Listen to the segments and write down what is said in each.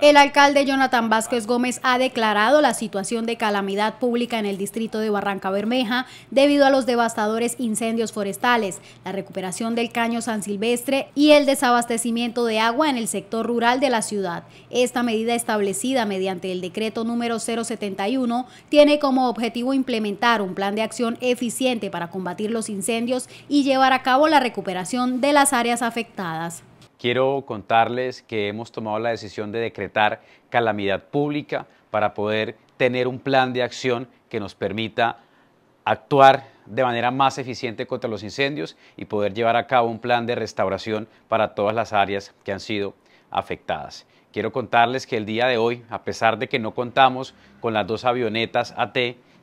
El alcalde Jonathan Vázquez Gómez ha declarado la situación de calamidad pública en el distrito de Barranca Bermeja debido a los devastadores incendios forestales, la recuperación del caño San Silvestre y el desabastecimiento de agua en el sector rural de la ciudad. Esta medida establecida mediante el decreto número 071 tiene como objetivo implementar un plan de acción eficiente para combatir los incendios y llevar a cabo la recuperación de las áreas afectadas quiero contarles que hemos tomado la decisión de decretar calamidad pública para poder tener un plan de acción que nos permita actuar de manera más eficiente contra los incendios y poder llevar a cabo un plan de restauración para todas las áreas que han sido afectadas. Quiero contarles que el día de hoy, a pesar de que no contamos con las dos avionetas AT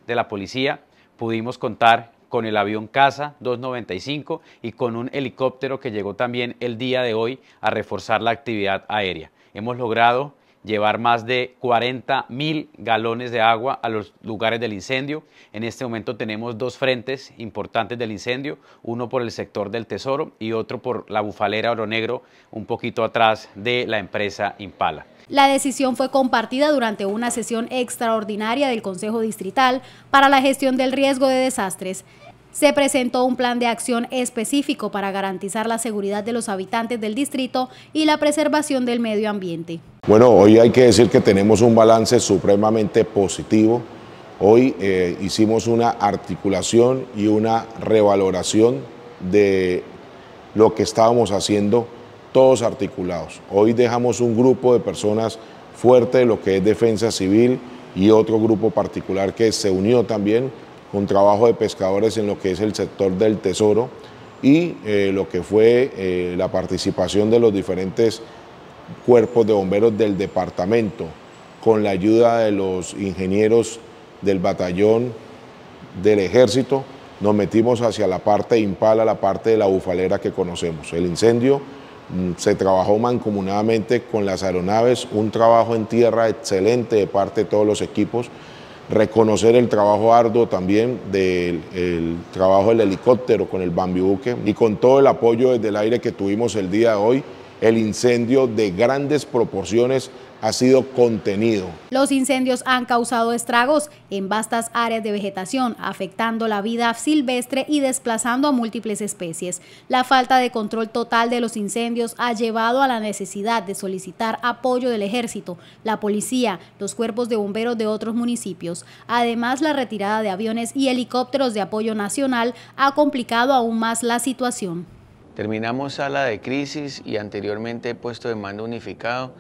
de la policía, pudimos contar con el avión Casa 295 y con un helicóptero que llegó también el día de hoy a reforzar la actividad aérea. Hemos logrado llevar más de 40 mil galones de agua a los lugares del incendio. En este momento tenemos dos frentes importantes del incendio, uno por el sector del Tesoro y otro por la bufalera Oro Negro, un poquito atrás de la empresa Impala. La decisión fue compartida durante una sesión extraordinaria del Consejo Distrital para la gestión del riesgo de desastres. Se presentó un plan de acción específico para garantizar la seguridad de los habitantes del distrito y la preservación del medio ambiente. Bueno, hoy hay que decir que tenemos un balance supremamente positivo. Hoy eh, hicimos una articulación y una revaloración de lo que estábamos haciendo todos articulados. Hoy dejamos un grupo de personas fuerte, lo que es defensa civil, y otro grupo particular que se unió también un trabajo de pescadores en lo que es el sector del tesoro y eh, lo que fue eh, la participación de los diferentes cuerpos de bomberos del departamento, con la ayuda de los ingenieros del batallón del ejército, nos metimos hacia la parte impala, la parte de la bufalera que conocemos. El incendio mm, se trabajó mancomunadamente con las aeronaves, un trabajo en tierra excelente de parte de todos los equipos reconocer el trabajo arduo también del trabajo del helicóptero con el Bambi y con todo el apoyo desde el aire que tuvimos el día de hoy el incendio de grandes proporciones ha sido contenido. Los incendios han causado estragos en vastas áreas de vegetación, afectando la vida silvestre y desplazando a múltiples especies. La falta de control total de los incendios ha llevado a la necesidad de solicitar apoyo del ejército, la policía, los cuerpos de bomberos de otros municipios. Además, la retirada de aviones y helicópteros de apoyo nacional ha complicado aún más la situación. Terminamos sala de crisis y anteriormente puesto de mando unificado,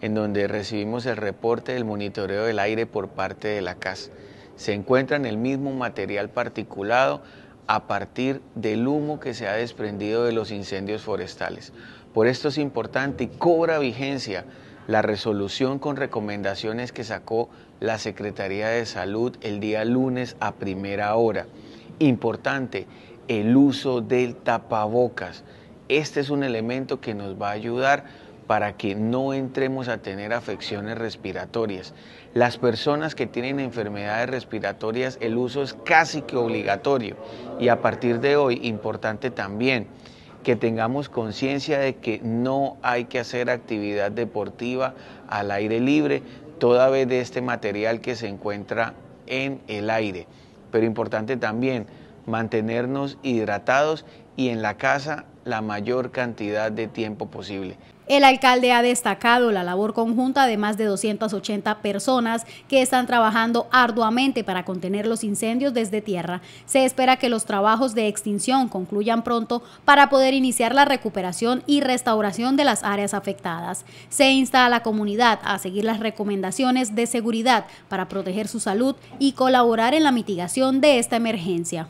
en donde recibimos el reporte del monitoreo del aire por parte de la CAS. Se encuentra en el mismo material particulado a partir del humo que se ha desprendido de los incendios forestales. Por esto es importante y cobra vigencia la resolución con recomendaciones que sacó la Secretaría de Salud el día lunes a primera hora. Importante, el uso del tapabocas. Este es un elemento que nos va a ayudar para que no entremos a tener afecciones respiratorias. Las personas que tienen enfermedades respiratorias, el uso es casi que obligatorio. Y a partir de hoy, importante también que tengamos conciencia de que no hay que hacer actividad deportiva al aire libre, toda vez de este material que se encuentra en el aire. Pero importante también, mantenernos hidratados y en la casa la mayor cantidad de tiempo posible. El alcalde ha destacado la labor conjunta de más de 280 personas que están trabajando arduamente para contener los incendios desde tierra. Se espera que los trabajos de extinción concluyan pronto para poder iniciar la recuperación y restauración de las áreas afectadas. Se insta a la comunidad a seguir las recomendaciones de seguridad para proteger su salud y colaborar en la mitigación de esta emergencia.